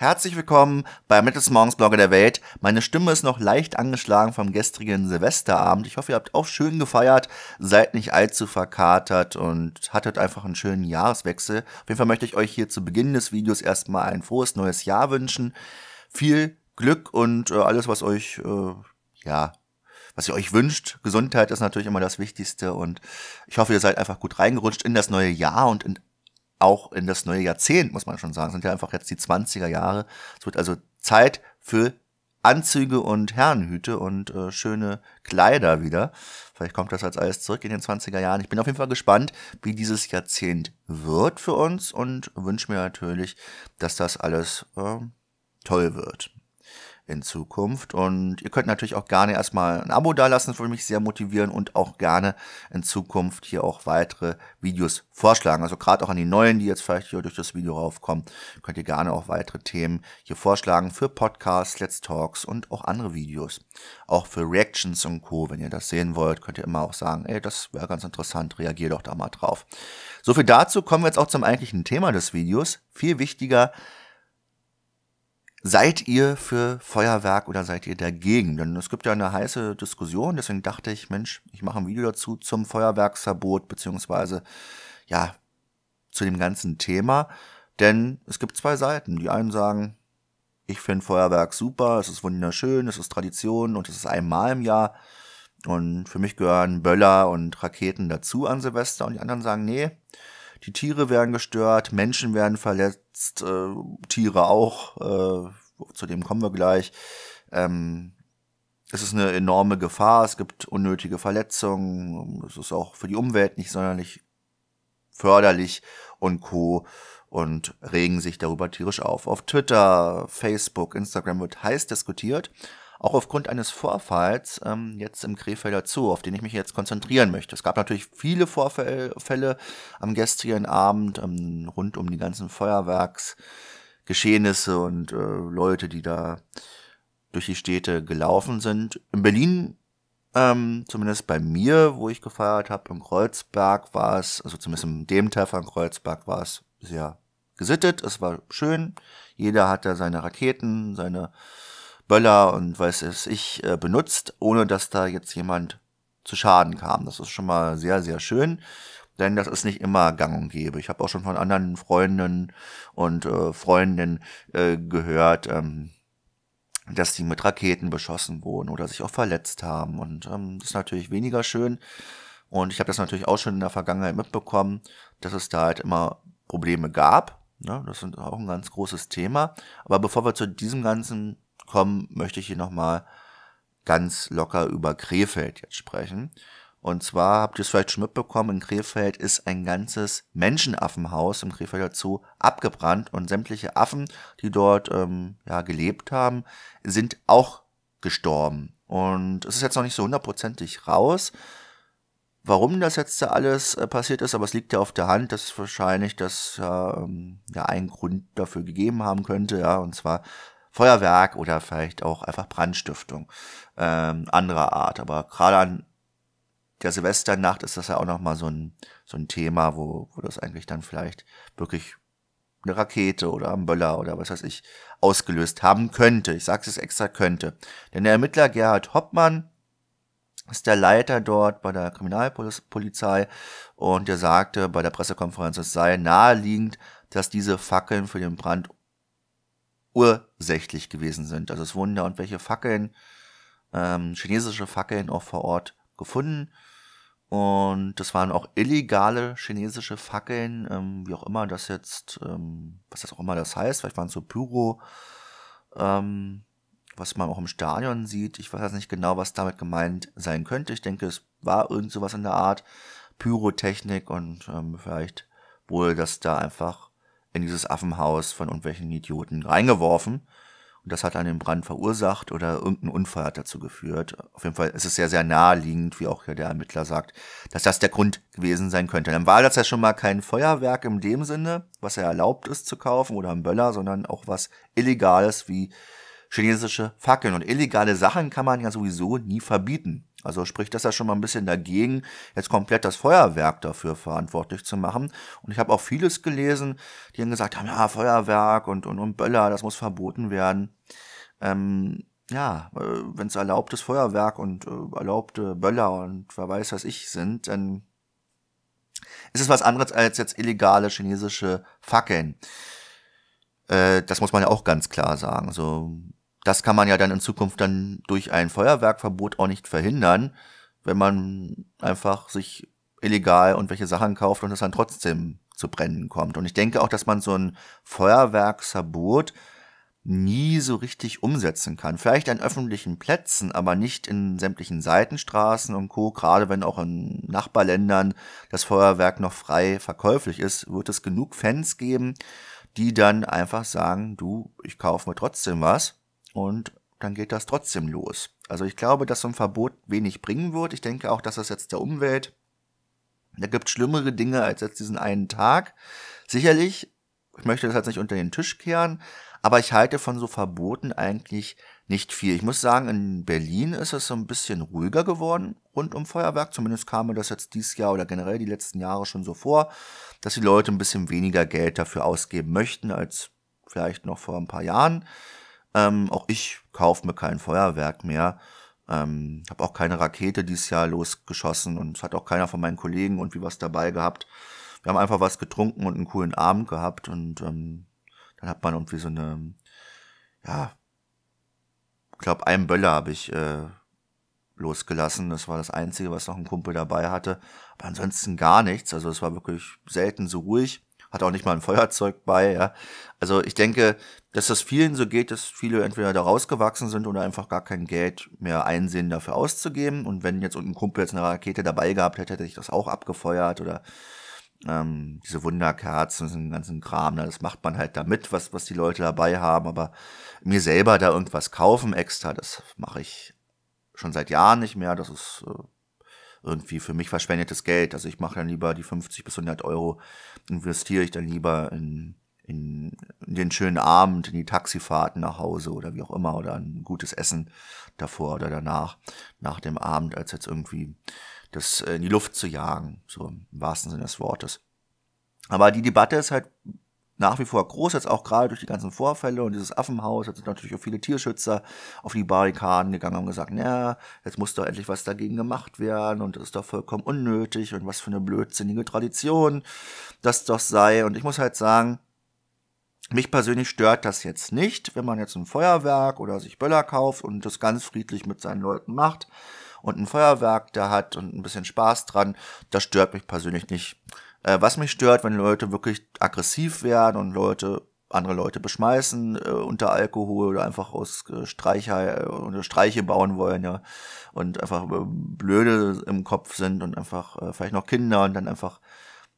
Herzlich willkommen bei beim Blogger der Welt. Meine Stimme ist noch leicht angeschlagen vom gestrigen Silvesterabend. Ich hoffe, ihr habt auch schön gefeiert, seid nicht allzu verkatert und hattet einfach einen schönen Jahreswechsel. Auf jeden Fall möchte ich euch hier zu Beginn des Videos erstmal ein frohes neues Jahr wünschen. Viel Glück und äh, alles, was euch, äh, ja, was ihr euch wünscht. Gesundheit ist natürlich immer das Wichtigste und ich hoffe, ihr seid einfach gut reingerutscht in das neue Jahr und in auch in das neue Jahrzehnt, muss man schon sagen. Es sind ja einfach jetzt die 20er Jahre. Es wird also Zeit für Anzüge und Herrenhüte und äh, schöne Kleider wieder. Vielleicht kommt das als alles zurück in den 20er Jahren. Ich bin auf jeden Fall gespannt, wie dieses Jahrzehnt wird für uns und wünsche mir natürlich, dass das alles äh, toll wird in Zukunft. Und ihr könnt natürlich auch gerne erstmal ein Abo dalassen, das würde mich sehr motivieren und auch gerne in Zukunft hier auch weitere Videos vorschlagen. Also gerade auch an die neuen, die jetzt vielleicht hier durch das Video raufkommen, könnt ihr gerne auch weitere Themen hier vorschlagen für Podcasts, Let's Talks und auch andere Videos. Auch für Reactions und Co. Wenn ihr das sehen wollt, könnt ihr immer auch sagen, ey, das wäre ganz interessant, reagiert doch da mal drauf. So viel dazu kommen wir jetzt auch zum eigentlichen Thema des Videos. Viel wichtiger, Seid ihr für Feuerwerk oder seid ihr dagegen? Denn es gibt ja eine heiße Diskussion, deswegen dachte ich, Mensch, ich mache ein Video dazu zum Feuerwerksverbot, beziehungsweise ja, zu dem ganzen Thema. Denn es gibt zwei Seiten. Die einen sagen, ich finde Feuerwerk super, es ist wunderschön, es ist Tradition und es ist einmal im Jahr. Und für mich gehören Böller und Raketen dazu an Silvester. Und die anderen sagen, nee, die Tiere werden gestört, Menschen werden verletzt jetzt äh, Tiere auch, äh, zu dem kommen wir gleich. Ähm, es ist eine enorme Gefahr, es gibt unnötige Verletzungen, es ist auch für die Umwelt nicht sonderlich förderlich und Co. und regen sich darüber tierisch auf. Auf Twitter, Facebook, Instagram wird heiß diskutiert auch aufgrund eines Vorfalls ähm, jetzt im Krefelder Zoo, auf den ich mich jetzt konzentrieren möchte. Es gab natürlich viele Vorfälle am gestrigen Abend ähm, rund um die ganzen Feuerwerksgeschehnisse und äh, Leute, die da durch die Städte gelaufen sind. In Berlin ähm, zumindest bei mir, wo ich gefeiert habe, im Kreuzberg war es, also zumindest in dem Teil von Kreuzberg war es sehr gesittet, es war schön, jeder hatte seine Raketen, seine Böller und weiß es ich äh, benutzt, ohne dass da jetzt jemand zu Schaden kam. Das ist schon mal sehr, sehr schön, denn das ist nicht immer gang und gäbe. Ich habe auch schon von anderen Freundinnen und äh, Freundinnen äh, gehört, ähm, dass die mit Raketen beschossen wurden oder sich auch verletzt haben. Und ähm, das ist natürlich weniger schön. Und ich habe das natürlich auch schon in der Vergangenheit mitbekommen, dass es da halt immer Probleme gab. Ne? Das ist auch ein ganz großes Thema. Aber bevor wir zu diesem ganzen kommen, möchte ich hier nochmal ganz locker über Krefeld jetzt sprechen. Und zwar habt ihr es vielleicht schon mitbekommen, in Krefeld ist ein ganzes Menschenaffenhaus im Krefelder Zoo abgebrannt und sämtliche Affen, die dort ähm, ja, gelebt haben, sind auch gestorben. Und es ist jetzt noch nicht so hundertprozentig raus, warum das jetzt da alles äh, passiert ist, aber es liegt ja auf der Hand, dass wahrscheinlich das äh, ja einen Grund dafür gegeben haben könnte, ja, und zwar Feuerwerk oder vielleicht auch einfach Brandstiftung ähm, anderer Art. Aber gerade an der Silvesternacht ist das ja auch nochmal so ein, so ein Thema, wo, wo das eigentlich dann vielleicht wirklich eine Rakete oder ein Böller oder was weiß ich ausgelöst haben könnte. Ich sage es extra könnte. Denn der Ermittler Gerhard Hoppmann ist der Leiter dort bei der Kriminalpolizei und der sagte bei der Pressekonferenz, es sei naheliegend, dass diese Fackeln für den Brand ursächlich gewesen sind. Also es wurden ja irgendwelche Fackeln, ähm, chinesische Fackeln auch vor Ort gefunden. Und das waren auch illegale chinesische Fackeln, ähm, wie auch immer das jetzt, ähm, was das auch immer das heißt, vielleicht waren es so Pyro, ähm, was man auch im Stadion sieht. Ich weiß jetzt nicht genau, was damit gemeint sein könnte. Ich denke, es war irgend sowas in der Art Pyrotechnik und ähm, vielleicht wurde das da einfach in dieses Affenhaus von irgendwelchen Idioten reingeworfen. Und das hat dann den Brand verursacht oder irgendein Unfall hat dazu geführt. Auf jeden Fall ist es sehr, sehr naheliegend, wie auch hier der Ermittler sagt, dass das der Grund gewesen sein könnte. Dann war das ja schon mal kein Feuerwerk in dem Sinne, was er erlaubt ist zu kaufen oder ein Böller, sondern auch was Illegales wie chinesische Fackeln. Und illegale Sachen kann man ja sowieso nie verbieten. Also spricht das ja schon mal ein bisschen dagegen, jetzt komplett das Feuerwerk dafür verantwortlich zu machen. Und ich habe auch vieles gelesen, die haben gesagt ja, Feuerwerk und, und, und Böller, das muss verboten werden. Ähm, ja, äh, wenn es erlaubtes Feuerwerk und äh, erlaubte Böller und wer weiß was ich sind, dann ist es was anderes als jetzt illegale chinesische Fackeln. Äh, das muss man ja auch ganz klar sagen. So, also, das kann man ja dann in Zukunft dann durch ein Feuerwerkverbot auch nicht verhindern, wenn man einfach sich illegal und welche Sachen kauft und es dann trotzdem zu brennen kommt. Und ich denke auch, dass man so ein Feuerwerksverbot nie so richtig umsetzen kann. Vielleicht an öffentlichen Plätzen, aber nicht in sämtlichen Seitenstraßen und Co. Gerade wenn auch in Nachbarländern das Feuerwerk noch frei verkäuflich ist, wird es genug Fans geben, die dann einfach sagen, du, ich kaufe mir trotzdem was und dann geht das trotzdem los. Also ich glaube, dass so ein Verbot wenig bringen wird. Ich denke auch, dass das jetzt der Umwelt, da gibt schlimmere Dinge als jetzt diesen einen Tag. Sicherlich, ich möchte das jetzt nicht unter den Tisch kehren, aber ich halte von so Verboten eigentlich nicht viel. Ich muss sagen, in Berlin ist es so ein bisschen ruhiger geworden rund um Feuerwerk. Zumindest kam mir das jetzt dieses Jahr oder generell die letzten Jahre schon so vor, dass die Leute ein bisschen weniger Geld dafür ausgeben möchten als vielleicht noch vor ein paar Jahren. Ähm, auch ich kaufe mir kein Feuerwerk mehr. Ähm, habe auch keine Rakete dieses Jahr losgeschossen und es hat auch keiner von meinen Kollegen irgendwie was dabei gehabt. Wir haben einfach was getrunken und einen coolen Abend gehabt und ähm, dann hat man irgendwie so eine, ja, ich glaube, einen Böller habe ich äh, losgelassen. Das war das Einzige, was noch ein Kumpel dabei hatte. Aber ansonsten gar nichts. Also es war wirklich selten so ruhig hat auch nicht mal ein Feuerzeug bei. Ja. Also ich denke, dass das vielen so geht, dass viele entweder da rausgewachsen sind oder einfach gar kein Geld mehr einsehen, dafür auszugeben. Und wenn jetzt ein Kumpel jetzt eine Rakete dabei gehabt hätte, hätte ich das auch abgefeuert oder ähm, diese Wunderkerzen, diesen ganzen Kram, na, das macht man halt damit, was, was die Leute dabei haben, aber mir selber da irgendwas kaufen extra, das mache ich schon seit Jahren nicht mehr, das ist äh, irgendwie für mich verschwendetes Geld. Also ich mache dann lieber die 50 bis 100 Euro, investiere ich dann lieber in, in, in den schönen Abend, in die Taxifahrten nach Hause oder wie auch immer oder ein gutes Essen davor oder danach, nach dem Abend, als jetzt irgendwie das äh, in die Luft zu jagen, so im wahrsten Sinne des Wortes. Aber die Debatte ist halt nach wie vor groß, jetzt auch gerade durch die ganzen Vorfälle und dieses Affenhaus, jetzt sind natürlich auch viele Tierschützer auf die Barrikaden gegangen und gesagt, naja, jetzt muss doch endlich was dagegen gemacht werden und das ist doch vollkommen unnötig und was für eine blödsinnige Tradition das doch sei. Und ich muss halt sagen, mich persönlich stört das jetzt nicht, wenn man jetzt ein Feuerwerk oder sich Böller kauft und das ganz friedlich mit seinen Leuten macht und ein Feuerwerk da hat und ein bisschen Spaß dran, das stört mich persönlich nicht. Äh, was mich stört, wenn Leute wirklich aggressiv werden und Leute andere Leute beschmeißen äh, unter Alkohol oder einfach aus äh, Streicher äh, Streiche bauen wollen, ja, und einfach äh, blöde im Kopf sind und einfach äh, vielleicht noch Kinder und dann einfach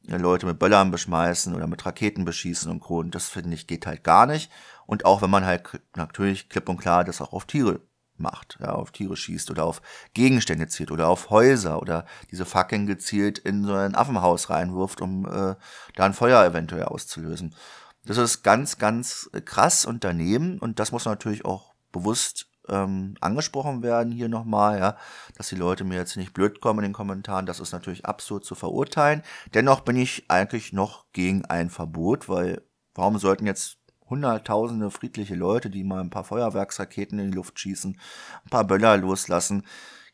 äh, Leute mit Böllern beschmeißen oder mit Raketen beschießen und Co. Und das finde ich geht halt gar nicht. Und auch wenn man halt natürlich klipp und klar das auch auf Tiere macht, ja, auf Tiere schießt oder auf Gegenstände zielt oder auf Häuser oder diese Fackeln gezielt in so ein Affenhaus reinwirft, um äh, da ein Feuer eventuell auszulösen. Das ist ganz, ganz krass und daneben und das muss natürlich auch bewusst ähm, angesprochen werden hier nochmal, ja, dass die Leute mir jetzt nicht blöd kommen in den Kommentaren, das ist natürlich absurd zu verurteilen. Dennoch bin ich eigentlich noch gegen ein Verbot, weil warum sollten jetzt Hunderttausende friedliche Leute, die mal ein paar Feuerwerksraketen in die Luft schießen, ein paar Böller loslassen,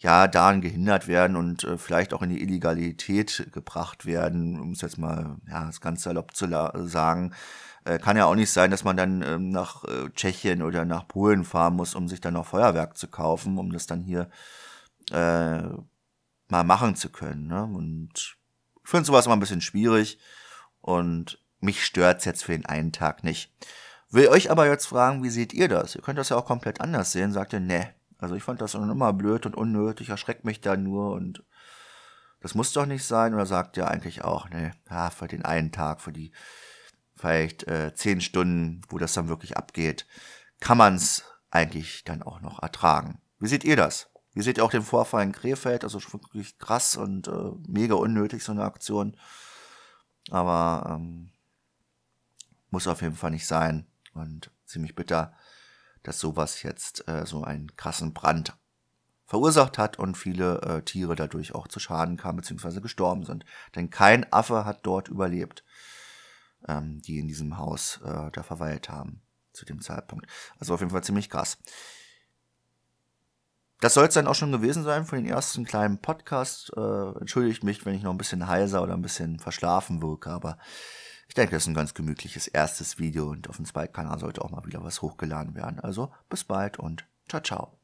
ja, daran gehindert werden und äh, vielleicht auch in die Illegalität gebracht werden, um es jetzt mal ja, das ganz salopp zu sagen. Äh, kann ja auch nicht sein, dass man dann ähm, nach äh, Tschechien oder nach Polen fahren muss, um sich dann noch Feuerwerk zu kaufen, um das dann hier äh, mal machen zu können. Ne? Und ich finde sowas immer ein bisschen schwierig und mich stört es jetzt für den einen Tag nicht. Will euch aber jetzt fragen, wie seht ihr das? Ihr könnt das ja auch komplett anders sehen. Sagt ihr, ne. Also ich fand das immer blöd und unnötig, erschreckt mich da nur und das muss doch nicht sein. Oder sagt ihr eigentlich auch, ne, ja, für den einen Tag, für die vielleicht äh, zehn Stunden, wo das dann wirklich abgeht, kann man es eigentlich dann auch noch ertragen. Wie seht ihr das? Wie seht ihr auch den Vorfall in Krefeld? Also wirklich krass und äh, mega unnötig so eine Aktion. Aber ähm, muss auf jeden Fall nicht sein. Und ziemlich bitter, dass sowas jetzt äh, so einen krassen Brand verursacht hat und viele äh, Tiere dadurch auch zu Schaden kamen bzw. gestorben sind. Denn kein Affe hat dort überlebt, ähm, die in diesem Haus äh, da verweilt haben zu dem Zeitpunkt. Also auf jeden Fall ziemlich krass. Das soll es dann auch schon gewesen sein von den ersten kleinen Podcasts. Äh, entschuldigt mich, wenn ich noch ein bisschen heiser oder ein bisschen verschlafen wirke, aber ich denke, das ist ein ganz gemütliches erstes Video und auf dem Zweitkanal sollte auch mal wieder was hochgeladen werden. Also bis bald und ciao, ciao.